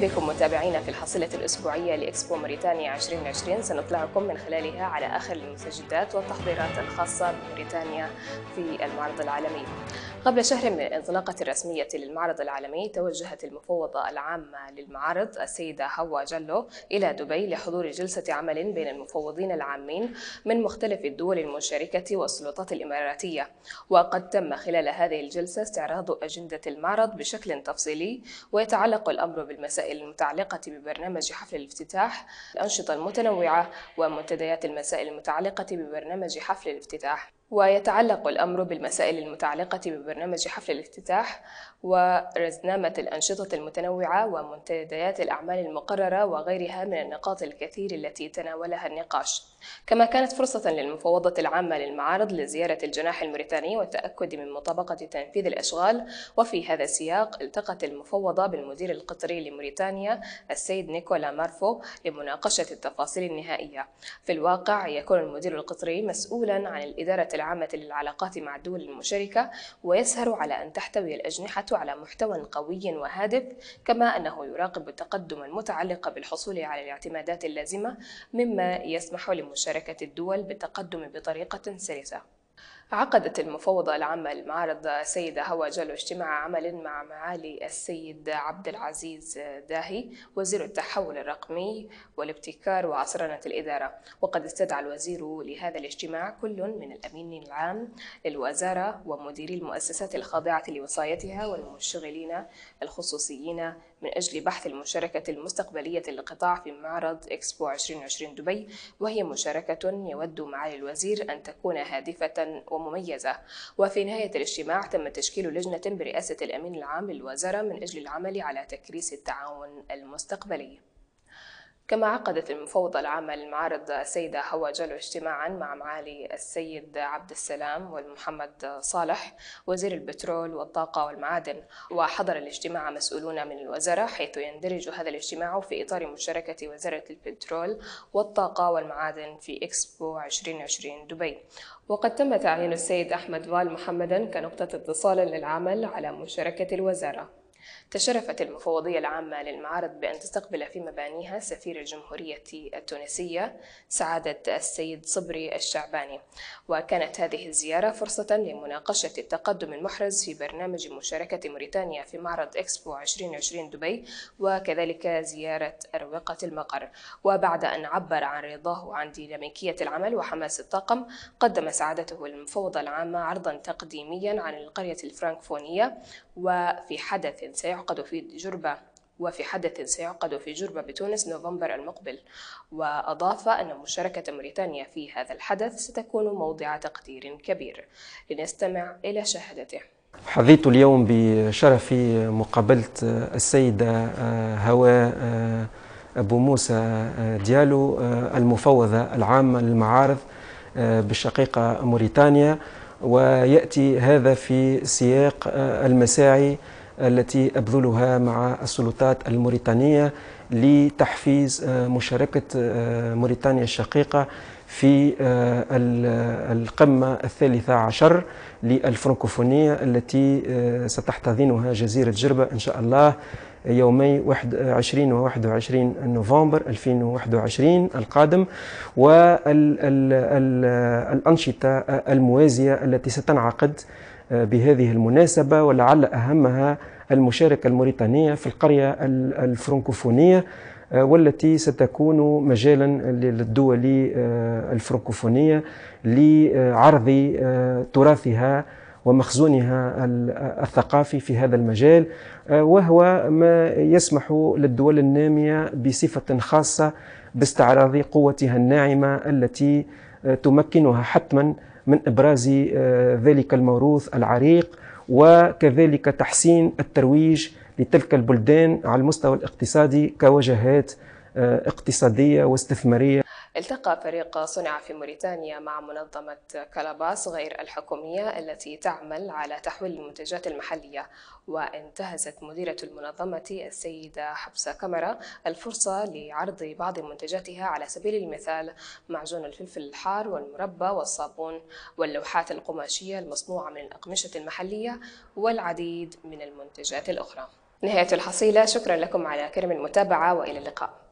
بكم متابعينا في الحصيلة الأسبوعية لإكسبو موريتانيا 2020 سنطلعكم من خلالها على آخر المستجدات والتحضيرات الخاصة بموريتانيا في المعرض العالمي قبل شهر من الانطلاقة الرسمية للمعرض العالمي توجهت المفوضة العامة للمعارض السيدة هوا جلو إلى دبي لحضور جلسة عمل بين المفوضين العامين من مختلف الدول المشاركة والسلطات الإماراتية وقد تم خلال هذه الجلسة استعراض أجندة المعرض بشكل تفصيلي ويتعلق الأمر بالمسائل المتعلقة ببرنامج حفل الافتتاح الأنشطة المتنوعة ومنتديات المسائل المتعلقة ببرنامج حفل الافتتاح ويتعلق الأمر بالمسائل المتعلقة ببرنامج حفل الافتتاح ورزنامة الأنشطة المتنوعة ومنتديات الأعمال المقررة وغيرها من النقاط الكثير التي تناولها النقاش كما كانت فرصة للمفوضة العامة للمعارض لزيارة الجناح الموريتاني والتأكد من مطابقة تنفيذ الأشغال وفي هذا السياق التقت المفوضة بالمدير القطري لموريتانيا السيد نيكولا مارفو لمناقشة التفاصيل النهائية في الواقع يكون المدير القطري مسؤولا عن الإدارة العامة للعلاقات مع الدول المشاركة ويسهر على أن تحتوي الأجنحة على محتوى قوي وهادف كما أنه يراقب التقدم المتعلق بالحصول على الاعتمادات اللازمة مما يسمح لمشاركة الدول بالتقدم بطريقة سلسة عقدت المفوضة العامة للمعارض السيدة هوا جلو اجتماع عمل مع معالي السيد عبد العزيز داهي وزير التحول الرقمي والابتكار وعصرنة الإدارة وقد استدعى الوزير لهذا الاجتماع كل من الأمين العام للوزارة ومديري المؤسسات الخاضعة لوصايتها والمشغلين الخصوصيين من أجل بحث المشاركة المستقبلية للقطاع في معرض إكسبو 2020 دبي وهي مشاركة يود معالي الوزير أن تكون هادفة ومميزة وفي نهاية الاجتماع تم تشكيل لجنة برئاسة الأمين العام للوزارة من أجل العمل على تكريس التعاون المستقبلي كما عقدت المفوضة العامة للمعارض السيدة هوا جلو اجتماعا مع معالي السيد عبد السلام والمحمد صالح وزير البترول والطاقة والمعادن وحضر الاجتماع مسؤولون من الوزارة حيث يندرج هذا الاجتماع في إطار مشاركة وزارة البترول والطاقة والمعادن في إكسبو 2020 دبي وقد تم تعيين السيد أحمد فال محمدا كنقطة اتصال للعمل على مشاركة الوزارة تشرفت المفوضية العامة للمعارض بأن تستقبل في مبانيها سفير الجمهورية التونسية سعادة السيد صبري الشعباني وكانت هذه الزيارة فرصة لمناقشة التقدم المحرز في برنامج مشاركة موريتانيا في معرض إكسبو 2020 دبي وكذلك زيارة أروقة المقر وبعد أن عبر عن رضاه عن ديناميكية العمل وحماس الطاقم قدم سعادته المفوضة العامة عرضا تقديميا عن القرية الفرانكفونية وفي حدث سيعقد في جربة وفي حدث سيعقد في جربة بتونس نوفمبر المقبل وأضاف أن مشاركة موريتانيا في هذا الحدث ستكون موضع تقدير كبير لنستمع إلى شهادته حظيت اليوم بشرف مقابلة السيدة آه، هواء آه، أبو موسى آه، ديالو المفوضة العامة للمعارض بالشقيقة موريتانيا ويأتي هذا في سياق المساعي التي أبذلها مع السلطات الموريتانية لتحفيز آه، مشاركة آه، موريتانيا الشقيقة في آه، القمة الثالثة عشر للفرنكوفونية التي ستحتضنها جزيرة جربة إن شاء الله يومي 21 و 21 نوفمبر 2021 القادم والأنشطة الموازية التي ستنعقد بهذه المناسبة ولعل أهمها المشاركة الموريتانية في القرية الفرنكوفونية آه، والتي ستكون مجالا للدول آه، الفرنكوفونية لعرض آه، تراثها ومخزونها الثقافي في هذا المجال وهو ما يسمح للدول النامية بصفة خاصة باستعراض قوتها الناعمة التي تمكنها حتما من إبراز آه، ذلك الموروث العريق وكذلك تحسين الترويج لتلك البلدان على المستوى الاقتصادي كوجهات آه، اقتصادية واستثمارية التقى فريق صنع في موريتانيا مع منظمة كالاباس غير الحكومية التي تعمل على تحويل المنتجات المحلية وانتهزت مديرة المنظمة السيدة حبسة كاميرا الفرصة لعرض بعض منتجاتها على سبيل المثال معجون الفلفل الحار والمربى والصابون واللوحات القماشية المصنوعة من الأقمشة المحلية والعديد من المنتجات الأخرى نهاية الحصيلة شكرا لكم على كرم المتابعة وإلى اللقاء